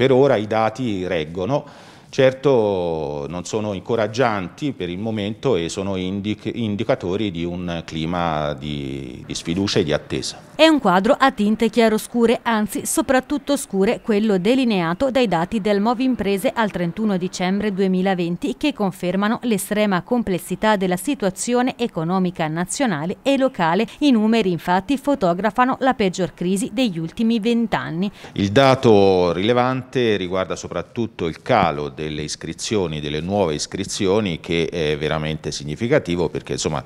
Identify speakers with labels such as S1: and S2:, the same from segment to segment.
S1: per ora i dati reggono, Certo non sono incoraggianti per il momento e sono indic indicatori di un clima di, di sfiducia e di attesa.
S2: È un quadro a tinte chiaroscure, anzi soprattutto scure, quello delineato dai dati del Movi Imprese al 31 dicembre 2020 che confermano l'estrema complessità della situazione economica nazionale e locale. I numeri infatti fotografano la peggior crisi degli ultimi vent'anni.
S1: Il dato rilevante riguarda soprattutto il calo delle iscrizioni, delle nuove iscrizioni che è veramente significativo perché insomma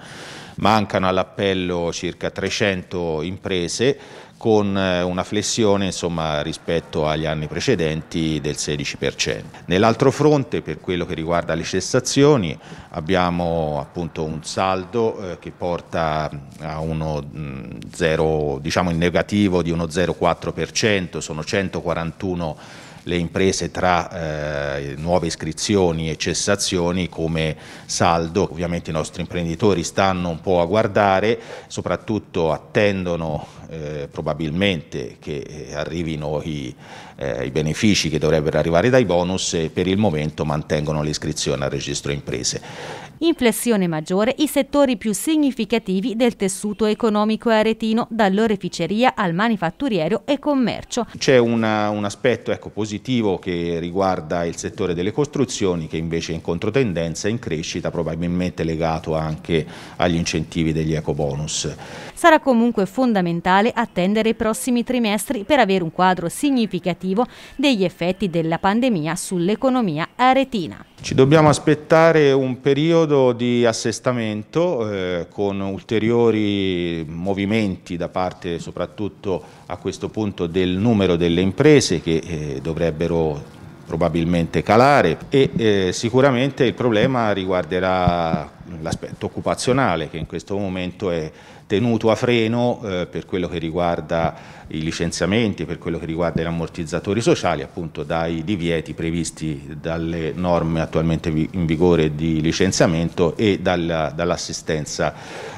S1: mancano all'appello circa 300 imprese con eh, una flessione insomma, rispetto agli anni precedenti del 16%. Nell'altro fronte, per quello che riguarda le cessazioni, abbiamo appunto un saldo eh, che porta mm, a uno mh, mm, zero, diciamo in negativo di uno 0,4%, sono 141 imprese le imprese tra eh, nuove iscrizioni e cessazioni come saldo. Ovviamente i nostri imprenditori stanno un po' a guardare, soprattutto attendono eh, probabilmente che eh, arrivino i, eh, i, benefici che dovrebbero arrivare dai bonus e per il momento mantengono l'iscrizione al registro imprese.
S2: In flessione maggiore i settori più significativi del tessuto economico aretino, dall'oreficeria al manifatturiero e commercio.
S1: C'è un aspetto ecco, positivo che riguarda il settore delle costruzioni che invece è in controtendenza, in crescita, probabilmente legato anche agli incentivi degli ecobonus.
S2: Sarà comunque fondamentale attendere i prossimi trimestri per avere un quadro significativo degli effetti della pandemia sull'economia aretina.
S1: Ci dobbiamo aspettare un periodo di assestamento eh, con ulteriori movimenti da parte soprattutto a questo punto del numero delle imprese che eh, dovrebbero probabilmente calare e eh, sicuramente il problema riguarderà l'aspetto occupazionale che in questo momento è tenuto a freno eh, per quello che riguarda i licenziamenti, per quello che riguarda gli ammortizzatori sociali, appunto dai divieti previsti dalle norme attualmente in vigore di licenziamento e dall'assistenza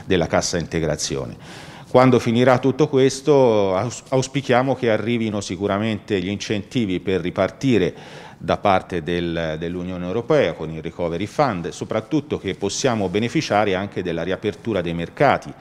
S1: della cassa integrazione. Quando finirà tutto questo auspichiamo che arrivino sicuramente gli incentivi per ripartire da parte del, dell'Unione Europea con il Recovery Fund, soprattutto che possiamo beneficiare anche della riapertura dei mercati